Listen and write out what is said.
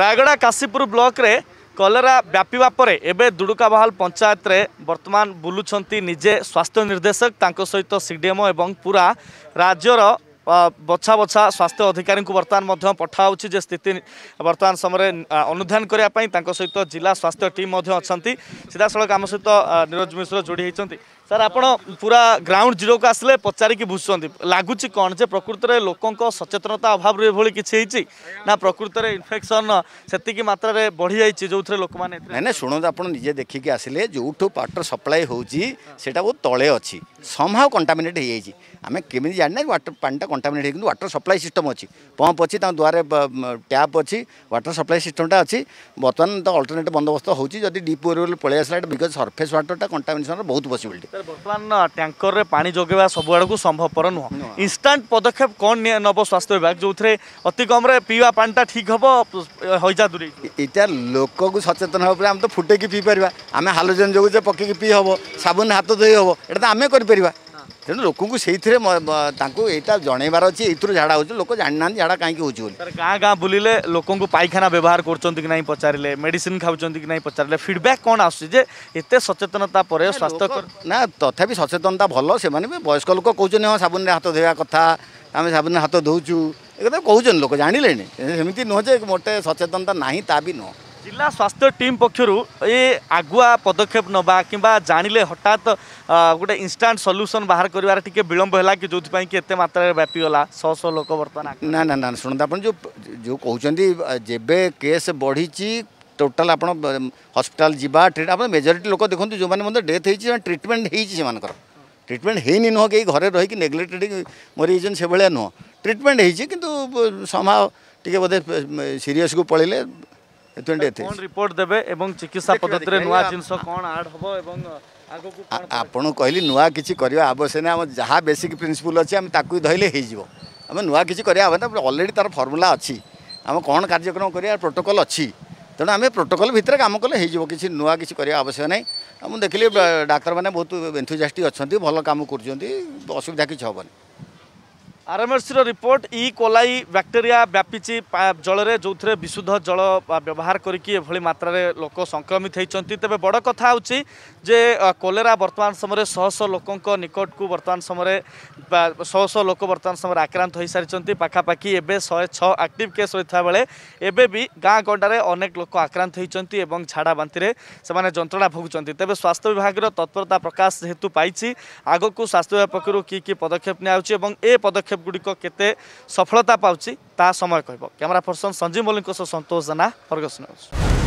ରାୟଗଡ଼ା କାଶୀପୁର ବ୍ଲକରେ କଲରା ବ୍ୟାପିବା ପରେ ଏବେ ଦୁଡ଼ୁକାବାହାଲ ପଞ୍ଚାୟତରେ ବର୍ତ୍ତମାନ ବୁଲୁଛନ୍ତି ନିଜେ ସ୍ୱାସ୍ଥ୍ୟ ନିର୍ଦ୍ଦେଶକ ତାଙ୍କ ସହିତ ସିଡିଏମ୍ଓ ଏବଂ ପୁରା ରାଜ୍ୟର ବଛା ବଛା ସ୍ୱାସ୍ଥ୍ୟ ଅଧିକାରୀଙ୍କୁ ବର୍ତ୍ତମାନ ମଧ୍ୟ ପଠାହେଉଛି ଯେ ସ୍ଥିତି ବର୍ତ୍ତମାନ ସମୟରେ ଅନୁଧ୍ୟାନ କରିବା ପାଇଁ ତାଙ୍କ ସହିତ ଜିଲ୍ଲା ସ୍ୱାସ୍ଥ୍ୟ ଟିମ୍ ମଧ୍ୟ ଅଛନ୍ତି ସିଧାସଳଖ ଆମ ସହିତ ନିରଜ ମିଶ୍ର ଯୋଡ଼ି ହୋଇଛନ୍ତି ସାର୍ ଆପଣ ପୁରା ଗ୍ରାଉଣ୍ଡ ଜିରୋକୁ ଆସିଲେ ପଚାରିକି ବୁଝୁଛନ୍ତି ଲାଗୁଛି କ'ଣ ଯେ ପ୍ରକୃତରେ ଲୋକଙ୍କ ସଚେତନତା ଅଭାବରୁ ଏଭଳି କିଛି ହେଇଛି ନା ପ୍ରକୃତରେ ଇନଫେକ୍ସନ୍ ସେତିକି ମାତ୍ରାରେ ବଢ଼ିଯାଇଛି ଯେଉଁଥିରେ ଲୋକମାନେ ନାଇଁ ନାଇଁ ଶୁଣନ୍ତୁ ଆପଣ ନିଜେ ଦେଖିକି ଆସିଲେ ଯେଉଁଠୁ ୱାଟର୍ ସପ୍ଲାଏ ହେଉଛି ସେଇଟା ବହୁତ ତଳେ ଅଛି ସମହାଉ କଣ୍ଟାମିନେଟ୍ ହେଇଯାଇଛି ଆମେ କେମିତି ଜାଣିନେ ୱାଟର୍ ପାଣିଟା କଣ୍ଟାମିନେଟ୍ ହେଇକି କିନ୍ତୁ ୱାଟର୍ ସପ୍ଲାଏ ସିଷ୍ଟମ୍ ଅଛି ପମ୍ପ ଅଛି ତାଙ୍କ ଦ୍ୱାରେ ଟ୍ୟାପ୍ ଅଛି ୱାଟର୍ ସପ୍ଲାଏ ସିଷ୍ଟମ୍ଟା ଅଛି ବର୍ତ୍ତମାନ ତ ଅଲ୍ଟରନେଟ୍ ବନ୍ଦୋବସ୍ତ ହେଉଛି ଯଦି ଡିପ୍ ୱେଲ୍ ପଳେଇ ଆସିଲା ବିକଜ୍ ସର୍ଫେସ୍ ୱାଟର୍ଟା କଣ୍ଟାମିନେସନ୍ର ବହୁତ ପସିବିଲିଟି ବର୍ତ୍ତମାନ ଟ୍ୟାଙ୍କରରେ ପାଣି ଯୋଗାଇବା ସବୁଆଡ଼କୁ ସମ୍ଭବପର ନୁହଁ ଇନଷ୍ଟାଣ୍ଟ ପଦକ୍ଷେପ କ'ଣ ନେବ ସ୍ୱାସ୍ଥ୍ୟ ବିଭାଗ ଯେଉଁଥିରେ ଅତି କମ୍ରେ ପିଇବା ପାଣିଟା ଠିକ୍ ହେବ ହଇଜା ଦୂରେଇ ଏଇଟା ଲୋକକୁ ସଚେତନ ହେବା ପରେ ଆମେ ତ ଫୁଟେଇକି ପିଇପାରିବା ଆମେ ହାଲୋଜେନ୍ ଯୋଗୁଁ ଯେ ପକେଇକି ପିଇ ହେବ ସାବୁନ ହାତ ଧୋଇ ହେବ ଏଇଟା ତ ଆମେ କରିପାରିବା ତେଣୁ ଲୋକଙ୍କୁ ସେଇଥିରେ ତାଙ୍କୁ ଏଇଟା ଜଣେଇବାର ଅଛି ଏଇଥିରୁ ଝାଡ଼ା ହେଉଛି ଲୋକ ଜାଣିନାହାନ୍ତି ଝାଡ଼ା କାହିଁକି ହେଉଛି ବୋଲି ଗାଁ ଗାଁ ବୁଲିଲେ ଲୋକଙ୍କୁ ପାଇଖାନା ବ୍ୟବହାର କରୁଛନ୍ତି କି ନାହିଁ ପଚାରିଲେ ମେଡ଼ିସିନ୍ ଖାଉଛନ୍ତି କି ନାହିଁ ପଚାରିଲେ ଫିଡ଼ବ୍ୟାକ୍ କ'ଣ ଆସୁଛି ଯେ ଏତେ ସଚେତନତା ପରେ ସ୍ୱାସ୍ଥ୍ୟ ନା ତଥାପି ସଚେତନତା ଭଲ ସେମାନେ ବି ବୟସ୍କ ଲୋକ କହୁଛନ୍ତି ହଁ ସାବୁନରେ ହାତ ଧୋଇବା କଥା ଆମେ ସାବୁନରେ ହାତ ଧୋଉଛୁ ଏ କଥା କହୁଛନ୍ତି ଲୋକ ଜାଣିଲେଣି ସେମିତି ନୁହଁ ଯେ ମୋଟେ ସଚେତନତା ନାହିଁ ତା ବି ନୁହଁ ଜିଲ୍ଲା ସ୍ୱାସ୍ଥ୍ୟ ଟିମ୍ ପକ୍ଷରୁ ଏ ଆଗୁଆ ପଦକ୍ଷେପ ନେବା କିମ୍ବା ଜାଣିଲେ ହଠାତ୍ ଗୋଟେ ଇନଷ୍ଟାଣ୍ଟ ସଲ୍ୟୁସନ୍ ବାହାର କରିବାରେ ଟିକେ ବିଳମ୍ବ ହେଲା କି ଯେଉଁଥିପାଇଁ କି ଏତେ ମାତ୍ରାରେ ବ୍ୟାପିଗଲା ଶହ ଶହ ଲୋକ ବର୍ତ୍ତମାନ ନା ନା ନା ଶୁଣନ୍ତୁ ଆପଣ ଯେଉଁ ଯେଉଁ କହୁଛନ୍ତି ଯେବେ କେସ୍ ବଢ଼ିଛି ଟୋଟାଲ୍ ଆପଣ ହସ୍ପିଟାଲ୍ ଯିବା ଆପଣ ମେଜରିଟି ଲୋକ ଦେଖନ୍ତୁ ଯେଉଁମାନେ ମଧ୍ୟ ଡେଥ୍ ହେଇଛି ସେମାନେ ଟ୍ରିଟମେଣ୍ଟ ହେଇଛି ସେମାନଙ୍କର ଟ୍ରିଟମେଣ୍ଟ ହେଇନି ନୁହଁ କେହି ଘରେ ରହିକି ନେଗ୍ଲେକ୍ଟେଡ଼ ହେଇକି ମରିଯାଇଛନ୍ତି ସେଭଳିଆ ନୁହଁ ଟ୍ରିଟମେଣ୍ଟ ହେଇଛି କିନ୍ତୁ ସମାଓ ଟିକେ ବୋଧେ ସିରିୟସ୍କୁ ପଳେଇଲେ কোন রিপোর্ট দেবে এবং চিকিৎসা পদ্ধতিরে নূয়া জিনিস কোন আড হবো এবং ଆପଣ କହିଲି ନୂଆ କିଛି କରିବା ଆବଶ୍ୟକ ନାହିଁ ଆମ ଯାହା ବେସିକ୍ ପ୍ରିନ୍ସିପୁଲ୍ ଅଛି ଆମେ ତାକୁ ଧଇଲେ ହେଇଯିବ ଆମେ ନୂଆ କିଛି କରିବା ହେବ ନା ଅଲରେଡ଼ି ତା'ର ଫର୍ମୁଲା ଅଛି ଆମେ କ'ଣ କାର୍ଯ୍ୟକ୍ରମ କରିବା ପ୍ରୋଟୋକଲ୍ ଅଛି ତେଣୁ ଆମେ ପ୍ରୋଟୋକଲ୍ ଭିତରେ କାମ କଲେ ହେଇଯିବ କିଛି ନୂଆ କିଛି କରିବା ଆବଶ୍ୟକ ନାହିଁ ମୁଁ ଦେଖିଲି ଡାକ୍ତରମାନେ ବହୁତ ଏନ୍ଥୁଜିଆଷ୍ଟିକ୍ ଅଛନ୍ତି ଭଲ କାମ କରୁଛନ୍ତି ଅସୁବିଧା କିଛି ହେବନି আরএমএসির রিপোর্ট ই কোলাই ব্যাকটেরিয়া ব্যাপিছি জলরে যে বিশুদ্ধ জল ব্যবহার করি এভাবে মাত্রার লোক সংক্রমিত হয়েছেন তবে বড় কথা হচ্ছে যে কোলেরা বর্তমান সময় শহ শহ লোক নিকটক বর্তমান সময় শহ শহ লোক বর্তমান সময় আক্রান্ত হয়ে সারি পাখাপাখি এবে শহে ছ আকটিভ কেস রয়েছে বেড়ে গাঁ গণ্ডার অনেক লোক আক্রান্ত হয়েছেন এবং ঝাড়া বাঁতিরে সে যন্ত্রণা ভোগুচার তবে স্বাস্থ্য বিভাগের তৎপরতা প্রকাশ যেহেতু পাইছি আগকু স্বাস্থ্য বিভাগ পক্ষ কি কি পদক্ষেপ নেওয়া হচ্ছে এবং এ পদক্ষেপ ପଦକ୍ଷେପ ଗୁଡ଼ିକ କେତେ ସଫଳତା ପାଉଛି ତାହା ସମୟ କହିବ କ୍ୟାମେରା ପର୍ସନ ସଞ୍ଜୀବ ମଲ୍ଲିକଙ୍କ ସହ ସନ୍ତୋଷ ଜେନା ଫର୍ଗସ ନ୍ୟୁଜ୍